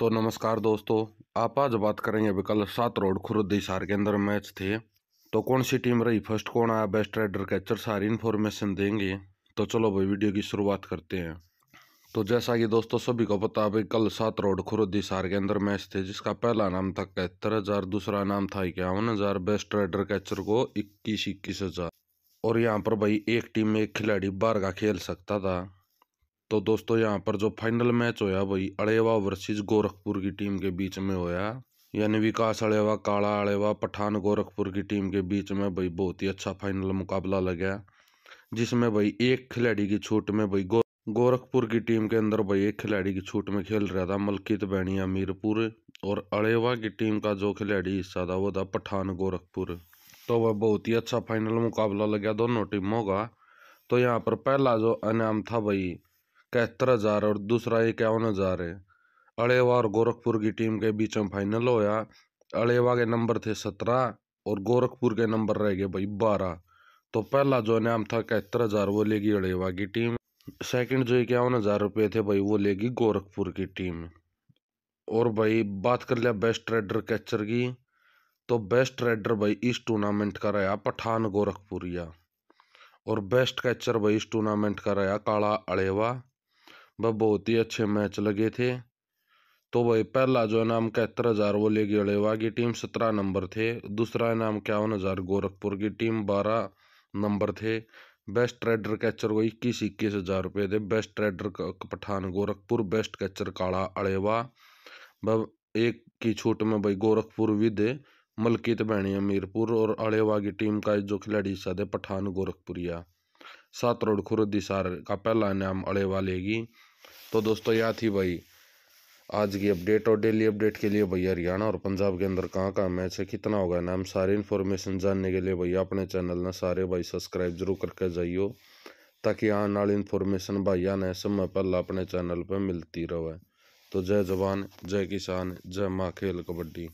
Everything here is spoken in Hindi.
तो नमस्कार दोस्तों आप आज बात करेंगे कल सात रोड खुरुदी हिसार के अंदर मैच थे तो कौन सी टीम रही फर्स्ट कौन आया बेस्ट राइडर कैचर सारी इन्फॉर्मेशन देंगे तो चलो भाई वीडियो की शुरुआत करते हैं तो जैसा कि दोस्तों सभी को पता है कल सात रोड खुरद हिसार के अंदर मैच थे जिसका पहला नाम था कहत्तर हज़ार दूसरा नाम था इक्यावन हज़ार बेस्ट राइडर कैचर को इक्कीस इक्कीस हज़ार और यहाँ पर भाई एक टीम में एक खिलाड़ी बारह का खेल सकता था तो दोस्तों यहाँ पर जो फाइनल मैच होया भाई अड़ेवा वर्सेस गोरखपुर की टीम के बीच में होया यानी विकास अड़ेवा काला अड़ेवा पठान गोरखपुर की टीम के बीच में भाई बहुत ही अच्छा फाइनल मुकाबला लगा जिसमें भाई एक खिलाड़ी की छूट में भाई गो गोरखपुर की टीम के अंदर भाई एक खिलाड़ी की छूट में खेल रहा था मलकित बैनिया मीरपुर और अड़ेवा की टीम का जो खिलाड़ी हिस्सा था वो था पठान गोरखपुर तो वह बहुत ही अच्छा फाइनल मुकाबला लगा दोनों टीमों का तो यहाँ पर पहला जो इनाम था भाई इकहत्तर हज़ार और दूसरा इक्यावन हज़ार है अड़ेवा और गोरखपुर की टीम के बीच में फाइनल होया अड़ेवा के नंबर थे सत्रह और गोरखपुर के नंबर रह गए भाई बारह तो पहला जो नाम था इकहत्तर हज़ार वो लेगी अड़ेवा की टीम सेकंड जो इक्यावन हज़ार रुपये थे भाई वो लेगी गोरखपुर की टीम और भाई बात कर लिया बेस्ट रेडर कैचर की तो बेस्ट रेडर भाई इस टूर्नामेंट का रहा पठान गोरखपुरिया और बेस्ट कैचर भाई इस टूर्नामेंट का रहा काला अड़ेवा वह बहुत ही अच्छे मैच लगे थे तो भाई पहला जो इनाम कहत्तर हज़ार वो ले अड़ेवा की टीम सत्रह नंबर थे दूसरा इनाम इक्यावन हज़ार गोरखपुर की टीम बारह नंबर थे बेस्ट ट्रेडर कैचर को इक्कीस इक्कीस हज़ार रुपये थे best trader Pathan Gorakhpur best catcher Kala Adewa वह एक की छूट में भाई गोरखपुर दे मलकित बहणी अमीरपुर और अड़ेवा की टीम का जो खिलाड़ी हिस्सा थे पठान गोरखपुरिया सात रोड खुरद का पहला इनाम अड़ेवा लेगी तो दोस्तों यह थी भाई आज की अपडेट और डेली अपडेट के लिए भैया हरियाणा और पंजाब के अंदर कहाँ कहाँ मैच है कितना होगा नाम सारी इन्फॉर्मेशन जानने के लिए भैया अपने चैनल ना सारे भाई सब्सक्राइब जरूर करके जाइयो ताकि आने वाली इन्फॉर्मेशन भाई आने समय पहले अपने चैनल पर मिलती रहे तो जय जवान जय किसान जय माँ खेल कबड्डी